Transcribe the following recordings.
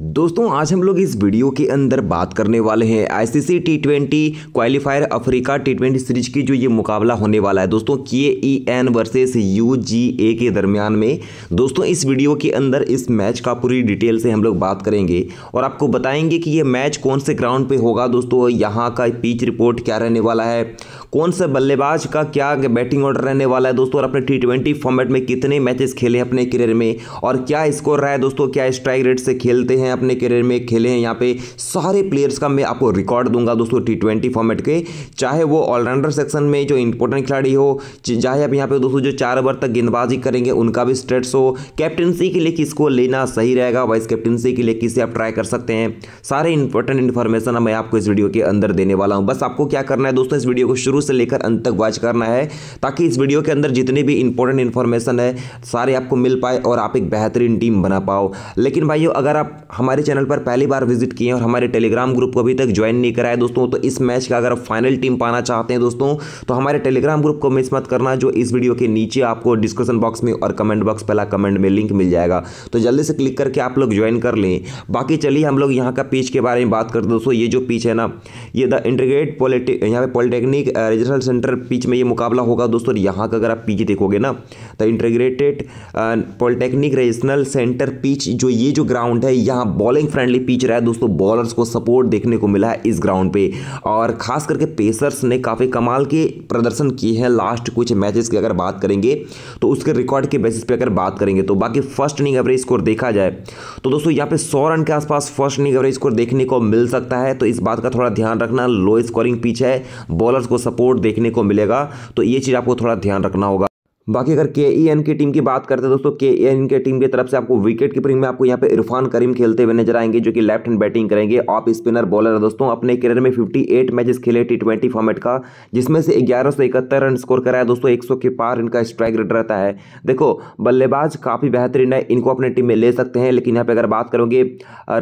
दोस्तों आज हम लोग इस वीडियो के अंदर बात करने वाले हैं ICC T twenty qualifier Africa T twenty series की जो ये मुकाबला होने वाला है दोस्तों K E N versus U G A के दरमियान में दोस्तों इस वीडियो के अंदर इस मैच का पूरी डिटेल से हम लोग बात करेंगे और आपको बताएंगे कि ये मैच कौन से ग्राउंड पर होगा दोस्तों यहाँ का पिच रिपोर्ट क्या रहने वाला है कौन सा बल्लेबाज का क्या बैटिंग ऑर्डर रहने वाला है दोस्तों और अपने टी ट्वेंटी फॉर्मेट में कितने मैचेस खेले अपने करियर में और क्या स्कोर रहा है दोस्तों क्या स्ट्राइक रेट से खेलते हैं हैं अपने करियर में खेले हैं यहाँ पे सारे प्लेयर्स का मैं आपको रिकॉर्ड दूंगा दोस्तों टी ट्वेंटी फॉर्मेट के चाहे वो ऑलराउंडर सेक्शन में जो इंपॉर्टेंट खिलाड़ी हो चाहे आप यहाँ पे दोस्तों जो चार ओवर तक गेंदबाजी करेंगे उनका भी स्ट्रेट्स हो कैप्टनसी के लिए किसको लेना सही रहेगा वाइस कैप्टनसी के लिए किसे आप ट्राई कर सकते हैं सारे इंपॉर्टेंट इन्फॉर्मेशन मैं आपको इस वीडियो के अंदर देने वाला हूँ बस आपको क्या करना है दोस्तों इस वीडियो को शुरू से लेकर अंत तक वॉच करना है ताकि इस वीडियो के अंदर जितने भी इंपॉर्टेंट इन्फॉर्मेशन है सारे आपको मिल पाए और आप एक बेहतरीन टीम बना पाओ लेकिन भाइयों अगर आप हमारे चैनल पर पहली बार विजिट किए हैं और हमारे टेलीग्राम ग्रुप को अभी तक ज्वाइन नहीं कराया दोस्तों तो इस मैच का अगर आप फाइनल टीम पाना चाहते हैं दोस्तों तो हमारे टेलीग्राम ग्रुप को मिस मत करना जो इस वीडियो के नीचे आपको डिस्क्रिप्शन बॉक्स में और कमेंट बॉक्स पहला कमेंट में लिंक मिल जाएगा तो जल्दी से क्लिक करके आप लोग ज्वाइन कर लें बाकी चलिए हम लोग यहाँ का पीच के बारे में बात करते हैं दोस्तों ये जो पीच है ना ये द इंटीग्रेट पॉलिटिक यहाँ पे पॉलिटेक्निक रीजनल सेंटर पीच में ये मुकाबला होगा दोस्तों यहाँ का अगर आप पीच देखोगे ना the integrated polytechnic regional centre pitch जो ये जो ग्राउंड है यहाँ जहां बॉलिंग फ्रेंडली पिच रहा है दोस्तों बॉलर्स को सपोर्ट देखने को मिला है इस ग्राउंड पे और खास करके पेसर्स ने काफ़ी कमाल के प्रदर्शन किए हैं लास्ट कुछ मैचेस की अगर बात करेंगे तो उसके रिकॉर्ड के बेसिस पे अगर बात करेंगे तो बाकी फर्स्ट इनिंग एवरेज स्कोर देखा जाए तो दोस्तों यहाँ पे सौ रन के आसपास फर्स्ट इनिंग एवरेज स्कोर देखने को मिल सकता है तो इस बात का थोड़ा ध्यान रखना लो स्कोरिंग पिच है बॉलर्स को सपोर्ट देखने को मिलेगा तो ये चीज़ आपको थोड़ा ध्यान रखना होगा बाकी अगर के ई एन की टीम की बात करते हैं दोस्तों e के ई एन की टीम की तरफ से आपको विकेट कीपिंग में आपको यहाँ पे इरफान करीम खेलते हुए नजर आएंगे जो कि लेफ्ट हैंड बैटिंग करेंगे ऑफ स्पिनर बॉलर है दोस्तों अपने करियर में 58 मैचेस खेले टी ट्वेंटी फॉर्मेट का जिसमें से ग्यारह सौ इकहत्तर रन स्कोर कराया दोस्तों एक के पार इनका स्ट्राइक रेट रहता है देखो बल्लेबाज काफ़ी बेहतरीन है इनको अपने टीम में ले सकते हैं लेकिन यहाँ पर अगर बात करोगे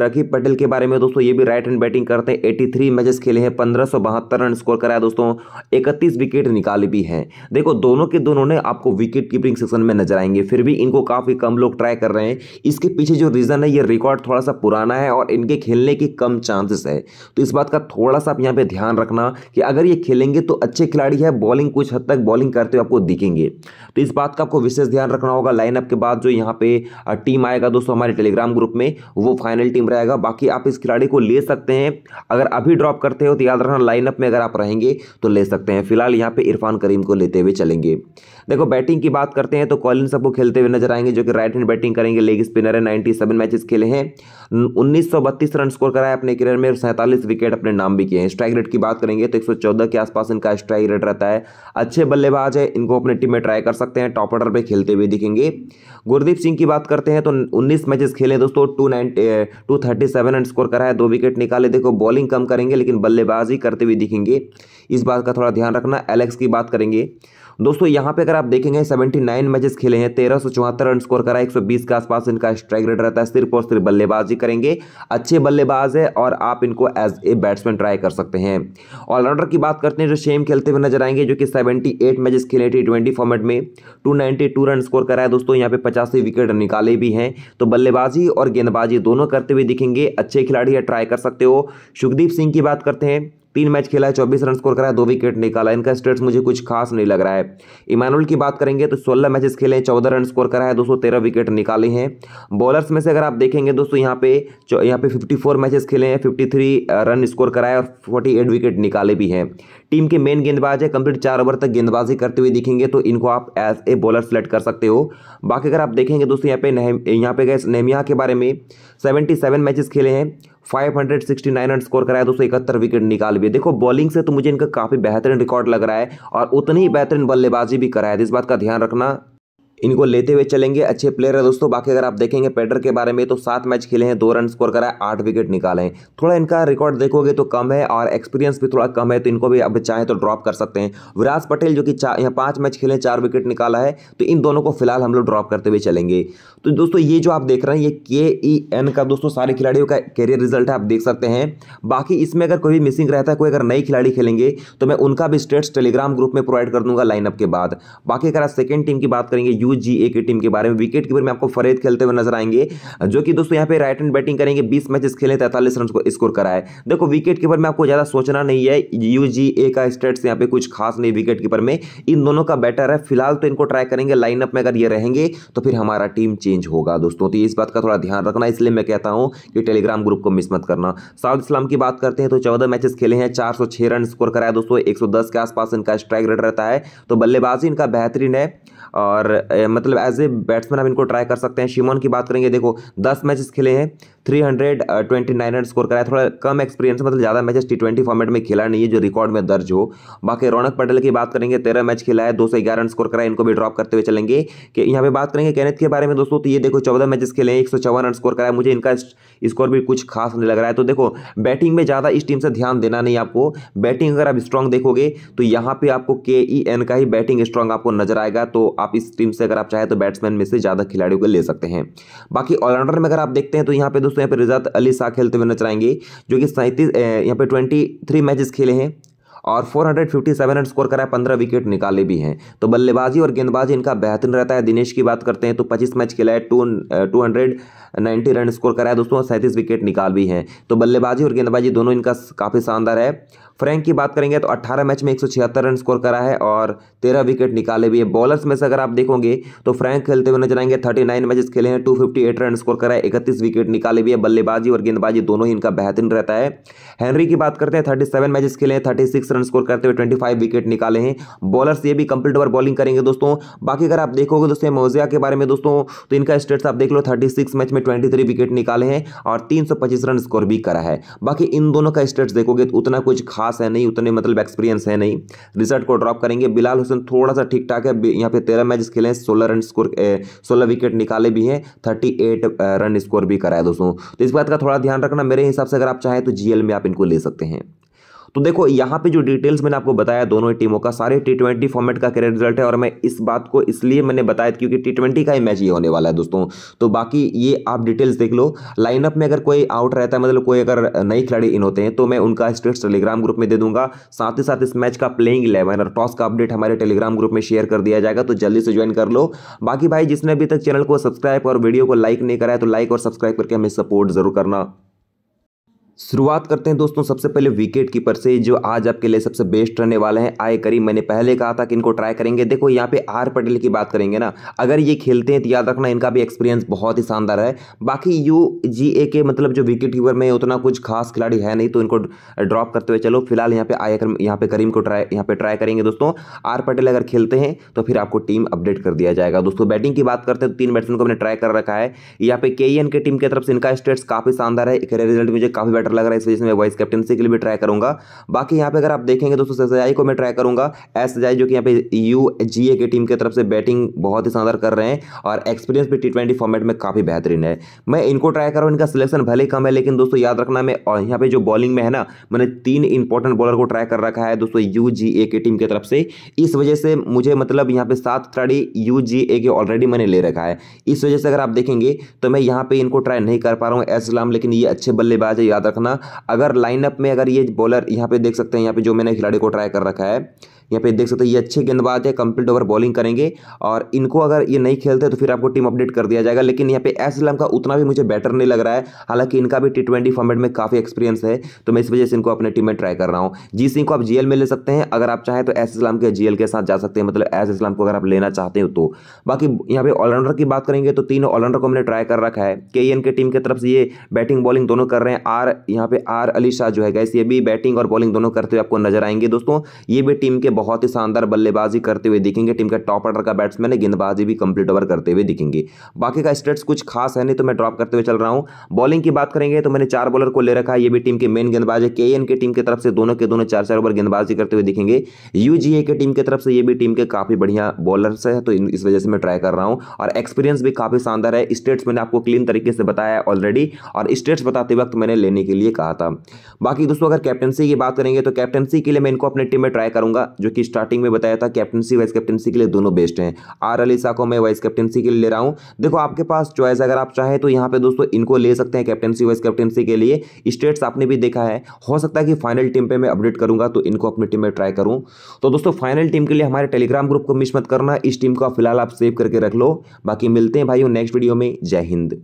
रकीब पटेल के बारे में दोस्तों ये भी राइट हैंड बैटिंग करते हैं एटी थ्री मैचेस खेले हैं पंद्रह रन स्कोर कराया दोस्तों इकतीस विकेट निकाले भी हैं देखो दोनों के दोनों ने आपको विकेट कीपिंग सेक्शन में नजर आएंगे फिर भी इनको काफ़ी कम लोग ट्राई कर रहे हैं इसके पीछे जो रीज़न है ये रिकॉर्ड थोड़ा सा पुराना है और इनके खेलने के कम चांसेस है तो इस बात का थोड़ा सा आप यहाँ पे ध्यान रखना कि अगर ये खेलेंगे तो अच्छे खिलाड़ी है बॉलिंग कुछ हद तक बॉलिंग करते हुए आपको दिखेंगे तो इस बात का आपको विशेष ध्यान रखना होगा लाइनअप के बाद जो यहाँ पे टीम आएगा दोस्तों हमारे टेलीग्राम ग्रुप में वो फाइनल टीम रहेगा बाकी आप इस खिलाड़ी को ले सकते हैं अगर अभी ड्रॉप करते हो तो याद रखना लाइनअप में अगर आप रहेंगे तो ले सकते हैं फिलहाल यहाँ पे इरफान करीम को लेते हुए चलेंगे देखो बैट बैटिंग की बात करते हैं तो कॉलिन सबको खेलते हुए नजर आएंगे जो कि राइट हैंड बैटिंग करेंगे लेग स्पिनर है नाइन्टी सेवन मैचेस खेले हैं उन्नीस सौ बत्तीस रन स्कोर कराए अपने करियर में और सैंतालीस विकेट अपने नाम भी किए हैं स्ट्राइक रेट की बात करेंगे तो एक सौ चौदह के आसपास इनका स्ट्राइक रेट रहता है अच्छे बल्लेबाज है इनको अपनी टीम में ट्राई कर सकते हैं टॉप ऑर्डर पर खेलते हुए दिखेंगे गुरदीप सिंह की बात करते हैं तो उन्नीस मैचेस खेले दोस्तों two two thirty seven run score कराए दो विकेट निकाले देखो बॉलिंग कम करेंगे लेकिन बल्लेबाजी करते हुए दिखेंगे इस बात का थोड़ा ध्यान रखना एलेक्स की बात करेंगे दोस्तों यहाँ पे अगर आप देखेंगे सेवेंटी नाइन मैचेस खेले हैं तेरह सौ चौहत्तर रन स्कोर करा एक सौ बीस के आसपास इनका स्ट्राइक रेट रहता है सिर्फ और सिर्फ बल्लेबाजी करेंगे अच्छे बल्लेबाज है और आप इनको एज ए बैट्समैन ट्राई कर सकते हैं ऑलराउंडर की बात करते हैं जो सेम खेलते हुए नजर आएंगे जो कि सेवेंटी एट मैचेस खेले टी ट्वेंटी फॉर्मेट में टू टू रन स्कोर करा है दोस्तों यहाँ पे पचासी विकेट निकाले भी हैं तो बल्लेबाजी और गेंदबाजी दोनों करते हुए दिखेंगे अच्छे खिलाड़ी है ट्राई कर सकते हो सुखदीप सिंह की बात करते हैं तीन मैच खेला है चौबीस रन स्कोर करा है दो विकेट निकाला इनका स्टेट्स मुझे कुछ खास नहीं लग रहा है इमानुल की बात करेंगे तो सोलह मैचेस खेले हैं चौदह रन स्कोर दो सौ तेरह विकेट निकाले हैं बॉलर्स में से अगर आप देखेंगे दोस्तों यहाँ पे यहाँ पे फिफ्टी फोर मैचेस खेले हैं थ्री रन स्कोर कराए और एट विकेट निकाले भी हैं टीम के मेन गेंदबाज है कंप्लीट चार ओवर तक गेंदबाजी करते हुए दिखेंगे तो इनको आप एज ए बॉलर सेलेक्ट कर सकते हो बाकी अगर आप देखेंगे दोस्तों यहाँ पे यहाँ पे गए नेहमिया के बारे में सेवेंटी सेवन मैचेस खेले हैं five hundred sixty nine run score कराया दो सौ इकहत्तर विकेट निकाल भी देखो बॉलिंग से तो मुझे इनका काफ़ी बेहतरीन रिकॉर्ड लग रहा है और उतनी ही बेहतरीन बल्लेबाजी भी कराया इस बात का ध्यान रखना इनको लेते हुए चलेंगे अच्छे प्लेयर है दोस्तों बाकी अगर आप देखेंगे पेडर के बारे में तो सात मैच खेले हैं दो रन स्कोर करा है आठ विकेट निकाले हैं थोड़ा इनका रिकॉर्ड देखोगे तो कम है और एक्सपीरियंस भी थोड़ा कम है तो इनको भी अब चाहे तो ड्रॉप कर सकते हैं विराज पटेल जो कि यहाँ पाँच मैच खेले चार विकेट निकाला है तो इन दोनों को फिलहाल हम लोग ड्रॉप करते हुए चलेंगे तो दोस्तों ये जो आप देख रहे हैं ये के ई एन का दोस्तों सारे खिलाड़ियों का कैरियर रिजल्ट है आप देख सकते हैं बाकी इसमें अगर कोई भी मिसिंग रहता है कोई अगर नई खिलाड़ी खेलेंगे तो मैं उनका भी स्टेट्स टेलीग्राम ग्रुप में प्रोवाइड कर दूंगा लाइनअप के बाद बाकी अगर आप सेकेंड टीम की बात करेंगे यू यू जी ए की टीम के बारे में विकेट कीपर में आपको फरेद खेलते हुए नजर आएंगे जो कि दोस्तों यहाँ पे राइट हैंड बैटिंग करेंगे बीस मैचेस खेले तैंतालीस रन को स्कोर कराए देखो विकेट कीपर में आपको ज़्यादा सोचना नहीं है यू जी ए का स्टेट्स यहाँ पे कुछ खास नहीं विकेट कीपर में इन दोनों का बैटर है फिलहाल तो इनको ट्राई करेंगे लाइनअप में अगर ये रहेंगे तो फिर हमारा टीम चेंज होगा दोस्तों तो इस बात का थोड़ा ध्यान रखना इसलिए मैं कहता हूँ कि टेलीग्राम ग्रुप को मिस मत करना साउथ इस्लाम की बात करते हैं तो चौदह मैचेस खेले हैं चार रन स्कोर कराया दोस्तों एक के आसपास इनका स्ट्राइक रेट रहता है तो बल्लेबाजी इनका बेहतरीन है और मतलब एज ए बैट्समैन आप इनको ट्राई कर सकते हैं शिमोन की बात करेंगे देखो दस मैचेस खेले हैं three hundred twenty nine run score कराया थोड़ा कम एक्सपीरियंस मतलब ज़्यादा मैचेस टी ट्वेंटी फॉर्मेट में खेला नहीं है जो रिकॉर्ड में दर्ज हो बाकी रौनक पटेल की बात करेंगे तेरह मैच खेला है दो सौ ग्यारह रन स्कोर कराए इनको भी ड्रॉप करते हुए चलेंगे कि यहाँ पे बात करेंगे कैनेथ के बारे में दोस्तों तो ये देखो चौदह मैचेस खेले हैं एक सौ चौवन रन स्कोर कराया मुझे इनका स्कोर भी कुछ खास नहीं लग रहा है तो देखो बैटिंग में ज़्यादा इस टीम से ध्यान देना नहीं आपको बैटिंग अगर आप स्ट्रॉन्ग देखोगे तो यहाँ पे आपको के ई एन का ही बैटिंग स्ट्रॉन्ग आपको नजर आएगा तो आप इस टीम से अगर आप चाहे तो बैट्समैन में से ज़्यादा खिलाड़ियों को ले सकते हैं बाकी ऑलराउंडर में अगर आप देखते हैं तो यहाँ पे दोस्तों दोस्तों यहाँ पर रिजात अली शाह खेलते हुए नजर आएंगे जो कि सैंतीस यहाँ पर ट्वेंटी थ्री मैचेस खेले हैं और 457 रन स्कोर कराए पंद्रह विकेट निकाले भी हैं तो बल्लेबाजी और गेंदबाजी इनका बेहतरीन रहता है दिनेश की बात करते हैं तो 25 मैच खेला है two two hundred ninety run score कराया दोस्तों सैंतीस विकेट निकाल भी हैं तो बल्लेबाजी और गेंदबाजी दोनों इनका काफ़ी शानदार है फ्रैंक की बात करेंगे तो 18 मैच में एक रन स्कोर करा है और 13 विकेट निकाले भी है बॉलर्स में से अगर आप देखोगे तो फ्रैंक खेलते हुए नजर आएंगे 39 मैचेस खेले हैं 258 रन स्कोर करा है इकतीस विकेट निकाले भी है बल्लेबाजी और गेंदबाजी दोनों ही इनका बेहतरीन रहता है हैनरी की बात करते हैं थर्टी सेवन मैचेस खेले हैं थर्टी सिक्स रन स्कोर करते हुए ट्वेंटी फाइव विकेट निकाले हैं बॉलर्स ये भी कंप्लीट ओवर बॉलिंग करेंगे दोस्तों बाकी अगर आप देखोगे दोस्तों मोजिया के बारे में दोस्तों तो इनका स्टेट्स आप देख लो थर्टी सिक्स मैच में ट्वेंटी थ्री विकेट निकाले हैं और तीन सौ पच्चीस रन स्कोर भी करा है बाकी इन दोनों का स्टेट्स देखोगे तो उतना कुछ खास खास है नहीं उतने मतलब एक्सपीरियंस है नहीं रिजल्ट को ड्रॉप करेंगे बिलाल हुसैन थोड़ा सा ठीक ठाक है यहाँ पे तेरह मैच खेले हैं सोलह रन स्कोर सोलह विकेट निकाले भी हैं थर्टी एट रन स्कोर भी कराए दोस्तों तो इस बात का थोड़ा ध्यान रखना मेरे हिसाब से अगर आप चाहें तो जीएल में आप इनको ले सकते हैं तो देखो यहाँ पे जो डिटेल्स मैंने आपको बताया दोनों ही टीमों का सारे टी ट्वेंटी फॉर्मेट का करियर रिजल्ट है और मैं इस बात को इसलिए मैंने बताया क्योंकि टी ट्वेंटी का ही मैच ये होने वाला है दोस्तों तो बाकी ये आप डिटेल्स देख लो लाइनअप में अगर कोई आउट रहता है मतलब कोई अगर नए खिलाड़ी इन होते हैं तो मैं उनका स्टेट्स टेलीग्राम ग्रुप में दे दूंगा साथ ही साथ इस मैच का प्लेइंग इलेवन और टॉस का अपडेट हमारे टेलीग्राम ग्रुप में शेयर कर दिया जाएगा तो जल्दी से ज्वाइन कर लो बाकी भाई जिसने अभी तक चैनल को सब्सक्राइब और वीडियो को लाइक नहीं कराया तो लाइक और सब्सक्राइब करके हमें सपोर्ट जरूर करना शुरुआत करते हैं दोस्तों सबसे पहले विकेट कीपर से जो आज आपके लिए सबसे बेस्ट रहने वाले हैं आए करीम मैंने पहले कहा था कि इनको ट्राई करेंगे देखो यहाँ पे आर पटेल की बात करेंगे ना अगर ये खेलते हैं तो याद रखना इनका भी एक्सपीरियंस बहुत ही शानदार है बाकी यू जी ए के मतलब जो विकेट कीपर में उतना कुछ खास खिलाड़ी है नहीं तो इनको ड्रॉप करते हुए चलो फिलहाल यहाँ पे आए करीम यहाँ पे करीम को ट्राई यहाँ पे ट्राई करेंगे दोस्तों आर पटेल अगर खेलते हैं तो फिर आपको टीम अपडेट कर दिया जाएगा दोस्तों बैटिंग की बात करते हैं तो तीन बैट्समैन को हमने ट्राई कर रखा है यहाँ पे के के टीम की तरफ से इनका स्टेट्स काफ़ी शानदार है रिजल्ट मुझे काफ़ी बेटर लग रहा है इस वजह से मैं वाइस कैप्टनसी के लिए भी ट्राई करूँगा बाकी यहाँ पे अगर आप देखेंगे दोस्तों सजाई को मैं ट्राई करूँगा एस सजाई जो कि यहाँ पे यू जी की टीम की तरफ से बैटिंग बहुत ही शानदार कर रहे हैं और एक्सपीरियंस भी टी फॉर्मेट में काफ़ी बेहतरीन है मैं इनको ट्राई करूँ इनका सिलेक्शन भले कम है लेकिन दोस्तों याद रखना मैं और यहाँ पे जो बॉलिंग में है ना मैंने तीन इंपॉर्टेंट बॉलर को ट्राई कर रखा है दोस्तों यू की टीम की तरफ से इस वजह से मुझे मतलब यहाँ पे सात खिलाड़ी यू के ऑलरेडी मैंने ले रखा है इस वजह से अगर आप देखेंगे तो मैं यहाँ पे इनको ट्राई नहीं कर पा रहा हूँ एस लेकिन ये अच्छे बल्लेबाज है याद रखना अगर लाइनअप में अगर ये बॉलर यहाँ पे देख सकते हैं यहाँ पे जो मैंने खिलाड़ी को ट्राई कर रखा है यहाँ पे देख सकते हो ये अच्छे गेंदबाज है कंप्लीट ओवर बॉलिंग करेंगे और इनको अगर ये नहीं खेलते तो फिर आपको टीम अपडेट कर दिया जाएगा लेकिन यहाँ पे एस एल का उतना भी मुझे बेटर नहीं लग रहा है हालांकि इनका भी टी ट्वेंटी फॉर्मेट में काफ़ी एक्सपीरियंस है तो मैं इस वजह से इनको अपने टीम में ट्राई कर रहा हूँ जी सिंह को आप जीएल में ले सकते हैं अगर आप चाहें तो एस इस्लाम के जीएल के साथ जा सकते हैं मतलब एस इस्लाम को अगर आप लेना चाहते हो तो बाकी यहाँ पे ऑलराउंडर की बात करेंगे तो तीन ऑलराउंडर को हमने ट्राई कर रखा है e के एन के टीम की तरफ से ये बैटिंग बॉलिंग दोनों कर रहे हैं आर यहाँ पे आर अली शाह जो है गैस ये भी बैटिंग और बॉलिंग दोनों करते हुए आपको नजर आएंगे दोस्तों ये भी टीम के बहुत ही शानदार बल्लेबाजी करते हुए दिखेंगे टीम के टॉप ऑर्डर का बैट्समैन है गेंदबाजी भी कंप्लीट ओवर करते हुए दिखेंगे बाकी का स्टेट्स कुछ खास है नहीं तो मैं ड्रॉप करते हुए चल रहा हूँ बॉलिंग की बात करेंगे तो मैंने चार बॉलर को ले रखा है ये भी टीम के मेन गेंदबाज है के की टीम की तरफ से दोनों के दोनों चार चार ओवर गेंदबाजी करते हुए दिखेंगे यू की टीम की तरफ से ये भी टीम के काफ़ी बढ़िया बॉलर्स है तो इस वजह से मैं ट्राई कर रहा हूँ और एक्सपीरियंस भी काफ़ी शानदार है स्टेट्स मैंने आपको क्लीन तरीके से बताया ऑलरेडी और स्टेट्स बताते वक्त मैंने लेने के लिए कहा था बाकी दोस्तों अगर कैप्टनसी की बात करेंगे तो कैप्टनसी के लिए मैं इनको अपनी टीम में ट्राई करूंगा जो कि स्टार्टिंग में बताया था कैप्टनसी वाइस कैप्टनसी के लिए दोनों बेस्ट हैं आर अली शाह को मैं वाइस कैप्टनसी के लिए ले रहा हूँ देखो आपके पास चॉइस अगर आप चाहें तो यहाँ पे दोस्तों इनको ले सकते हैं कैप्टनसी वाइस कैप्टनसी के लिए स्टेट्स आपने भी देखा है हो सकता है कि फाइनल टीम पर मैं अपडेट करूँगा तो इनको अपनी टीम में ट्राई करूँ तो दोस्तों फाइनल टीम के लिए हमारे टेलीग्राम ग्रुप को मिस मत करना इस टीम को फिलहाल आप सेव करके रख लो बाकी मिलते हैं भाई नेक्स्ट वीडियो में जय हिंद